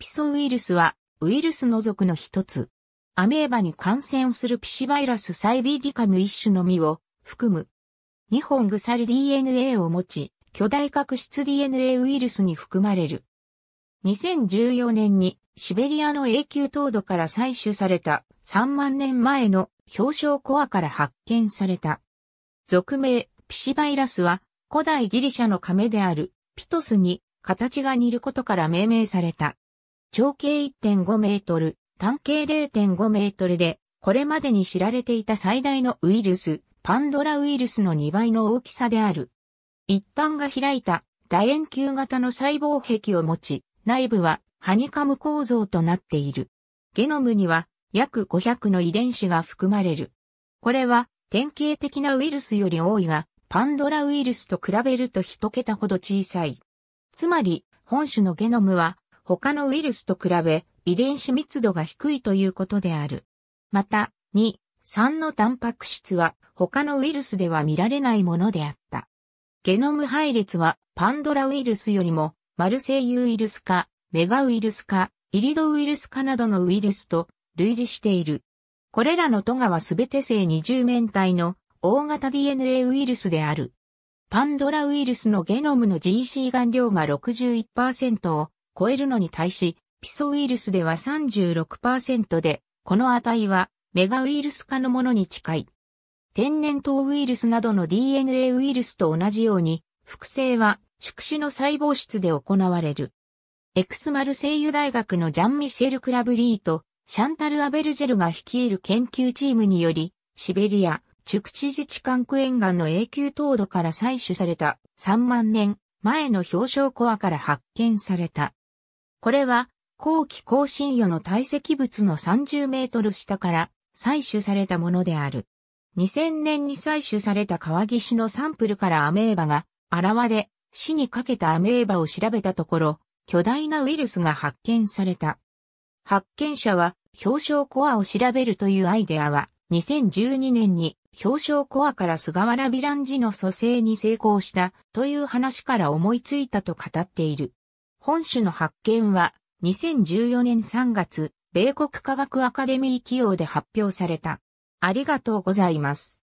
ピソウイルスはウイルスの属の一つ。アメーバに感染するピシバイラスサイビリカム一種の実を含む。2本鎖 DNA を持ち、巨大角質 DNA ウイルスに含まれる。2014年にシベリアの永久凍土から採取された3万年前の氷床コアから発見された。俗名、ピシバイラスは古代ギリシャの亀であるピトスに形が似ることから命名された。長径1.5メートル、単径0.5メートルで、これまでに知られていた最大のウイルス、パンドラウイルスの2倍の大きさである。一端が開いた楕円球型の細胞壁を持ち、内部はハニカム構造となっている。ゲノムには約500の遺伝子が含まれる。これは典型的なウイルスより多いが、パンドラウイルスと比べると一桁ほど小さい。つまり、本種のゲノムは他のウイルスと比べ遺伝子密度が低いということである。また、2、3のタンパク質は他のウイルスでは見られないものであった。ゲノム配列はパンドラウイルスよりもマルセイユウイルス化、メガウイルス化、イリドウイルス化などのウイルスと類似している。これらのトガはすべて性二重面体の大型 DNA ウイルスである。パンドラウイルスのゲノムの GC 含量が61%を超えるのに対し、ピソウイルスでは36%で、この値はメガウイルス化のものに近い。天然痘ウイルスなどの DNA ウイルスと同じように、複製は宿主の細胞質で行われる。エクスマルセイ大学のジャン・ミシェル・クラブリーとシャンタル・アベルジェルが率いる研究チームにより、シベリア、宿地自治管区沿岸の永久凍土から採取された3万年前の氷床コアから発見されたこれは、後期更新予の堆積物の30メートル下から採取されたものである。2000年に採取された川岸のサンプルからアメーバが現れ、死にかけたアメーバを調べたところ、巨大なウイルスが発見された。発見者は表彰コアを調べるというアイデアは、2012年に表彰コアから菅原ヴィランジの蘇生に成功したという話から思いついたと語っている。本種の発見は2014年3月、米国科学アカデミー企業で発表された。ありがとうございます。